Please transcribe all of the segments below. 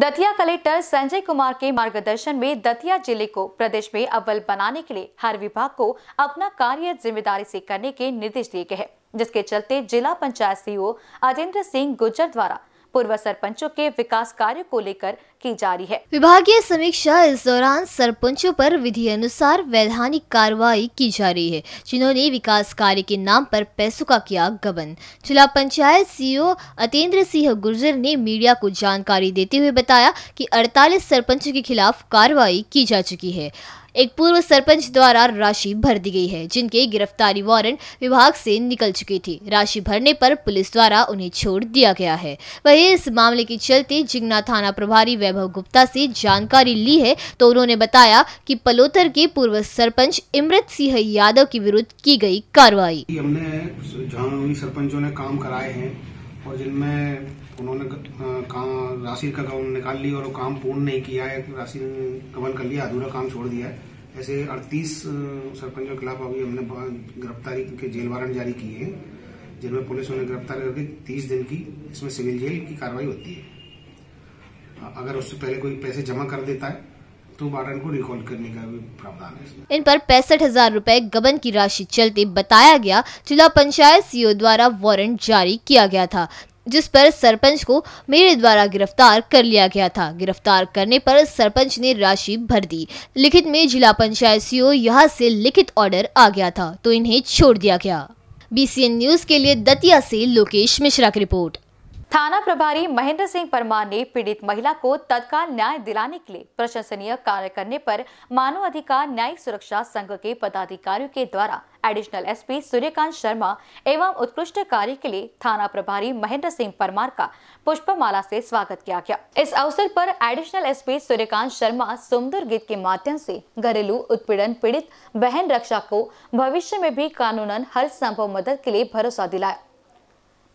Datia collector Sanjay Kumar के मार्गदर्शन में दतिया जिले को प्रदेश में अव्वल बनाने के लिए हर विभाग को अपना कार्य जिम्मेदारी से करने के निर्देश दिए गए हैं जिसके चलते जिला पंचायत सीओ अजेंद्र सिंह गुज्जर द्वारा पूर्व सरपंचों के विकास कार्य को लेकर की जा रही है विभागीय समीक्षा इस दौरान सरपंचों पर विधि अनुसार वैधानिक कार्रवाई की जा रही है जिन्होंने विकास कार्य के नाम पर पैसों का किया गबन जिला पंचायत सीओ अतेंद्र सिंह गुर्जर ने मीडिया को जानकारी देते हुए बताया कि 48 सरपंचों के खिलाफ कार्रवाई की जा चुकी है एक पूर्व सरपंच द्वारा राशि भर दी गई है जिनके गिरफ्तारी वारंट विभाग से निकल चुकी थी राशि भरने पर पुलिस द्वारा उन्हें छोड़ दिया गया है वही इस मामले के चलते जिंगना थाना प्रभारी वैभव गुप्ता से जानकारी ली है तो उन्होंने बताया कि पलोतर के पूर्व सरपंच इमृत सिंह यादव के विरुद्ध की गई कार्रवाई हमने सरपंचों ने काम कराए हैं और जिनमें उन्होंने काम राशि का निकाल लिया और वो काम पूर्ण नहीं किया है राशि गबन कर लिया अधूरा काम छोड़ दिया है ऐसे 38 सरपंचों के खिलाफ अभी हमने गिरफ्तारी के जेल वारंट जारी किए हैं जिनमें पुलिस उन्हें गिरफ्तार करके 30 दिन की इसमें सिविल जेल की कार्रवाई होती है अगर उससे पहले कोई पैसे जमा कर देता है तो वारंट को रिकॉल करने का भी प्रावधान है इन पर पैंसठ हजार रूपए गबन की राशि चलते बताया गया जिला पंचायत सीओ द्वारा वारंट जारी किया गया था जिस पर सरपंच को मेरे द्वारा गिरफ्तार कर लिया गया था गिरफ्तार करने पर सरपंच ने राशि भर दी लिखित में जिला पंचायत सीओ यहाँ से लिखित ऑर्डर आ गया था तो इन्हें छोड़ दिया गया एन न्यूज के लिए दतिया से लोकेश मिश्रा की रिपोर्ट थाना प्रभारी महेंद्र सिंह परमार ने पीड़ित महिला को तत्काल न्याय दिलाने के लिए प्रशंसनीय कार्य करने पर मानव अधिकार न्यायिक सुरक्षा संघ के पदाधिकारियों के द्वारा एडिशनल एसपी सूर्यकांत शर्मा एवं उत्कृष्ट कार्य के लिए थाना प्रभारी महेंद्र सिंह परमार का पुष्पमाला से स्वागत किया गया इस अवसर पर एडिशनल एसपी सूर्यकांत शर्मा सुमदुर गीत के माध्यम से घरेलू उत्पीड़न पीड़ित बहन रक्षा को भविष्य में भी कानूनन हर संभव मदद के लिए भरोसा दिलाया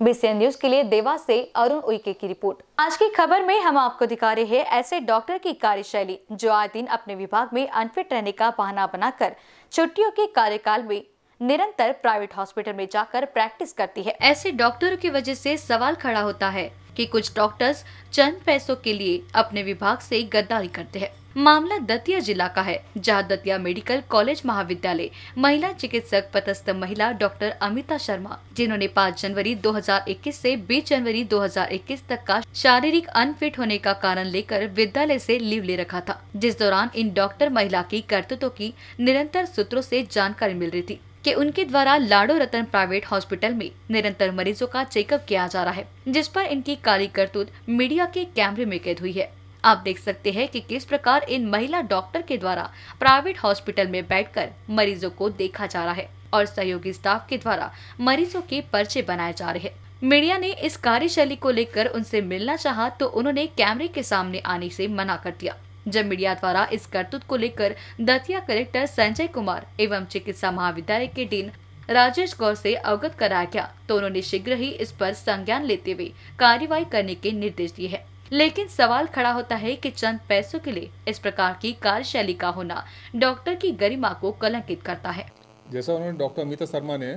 बीसीएन न्यूज के लिए देवा से अरुण उइके की रिपोर्ट आज की खबर में हम आपको दिखा रहे हैं ऐसे डॉक्टर की कार्यशैली जो आए दिन अपने विभाग में अनफिट रहने का बहाना बनाकर छुट्टियों के कार्यकाल में निरंतर प्राइवेट हॉस्पिटल में जाकर प्रैक्टिस करती है ऐसे डॉक्टरों की वजह से सवाल खड़ा होता है कि कुछ डॉक्टर्स चंद पैसों के लिए अपने विभाग से गद्दारी करते हैं मामला दतिया जिला का है जहां दतिया मेडिकल कॉलेज महाविद्यालय महिला चिकित्सक पदस्थ महिला डॉक्टर अमिता शर्मा जिन्होंने 5 जनवरी 2021 से 20 जनवरी 2021 तक का शारीरिक अनफिट होने का कारण लेकर विद्यालय से लीव ले रखा था जिस दौरान इन डॉक्टर महिला की करतूतों की निरंतर सूत्रों से जानकारी मिल रही थी कि उनके द्वारा लाडो रतन प्राइवेट हॉस्पिटल में निरंतर मरीजों का चेकअप किया जा रहा है जिस पर इनकी काली करतूत मीडिया के कैमरे में कैद हुई है आप देख सकते हैं कि किस प्रकार इन महिला डॉक्टर के द्वारा प्राइवेट हॉस्पिटल में बैठकर मरीजों को देखा जा रहा है और सहयोगी स्टाफ के द्वारा मरीजों के पर्चे बनाए जा रहे हैं मीडिया ने इस कार्यशैली को लेकर उनसे मिलना चाहा तो उन्होंने कैमरे के सामने आने से मना कर दिया जब मीडिया द्वारा इस करतूत को लेकर दतिया कलेक्टर संजय कुमार एवं चिकित्सा महाविद्यालय के डीन राजेश गौर से अवगत कराया गया तो उन्होंने शीघ्र ही इस पर संज्ञान लेते हुए कार्यवाही करने के निर्देश दिए हैं लेकिन सवाल खड़ा होता है कि चंद पैसों के लिए इस प्रकार की कार्यशैली का होना डॉक्टर की गरिमा को कलंकित करता है जैसा उन्होंने डॉक्टर अमिता शर्मा ने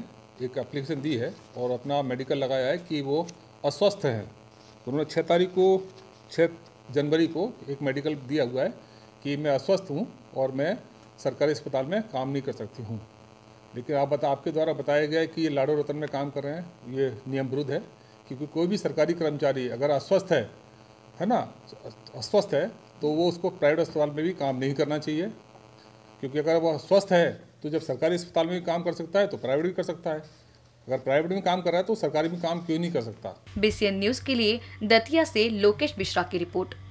एक एप्लीकेशन दी है और अपना मेडिकल लगाया है कि वो अस्वस्थ हैं तो उन्होंने छः तारीख को छः जनवरी को एक मेडिकल दिया हुआ है कि मैं अस्वस्थ हूँ और मैं सरकारी अस्पताल में काम नहीं कर सकती हूँ लेकिन आप बता आपके द्वारा बताया गया है कि ये लाडो रतन में काम कर रहे हैं ये नियम विरुद्ध है क्योंकि कोई भी सरकारी कर्मचारी अगर अस्वस्थ है है ना अस्वस्थ है तो वो उसको प्राइवेट अस्पताल में भी काम नहीं करना चाहिए क्योंकि अगर वो स्वस्थ है तो जब सरकारी अस्पताल में भी काम कर सकता है तो प्राइवेट भी कर सकता है अगर प्राइवेट में काम कर रहा है तो सरकारी में काम क्यों नहीं कर सकता बीसीएन न्यूज के लिए दतिया से लोकेश मिश्रा की रिपोर्ट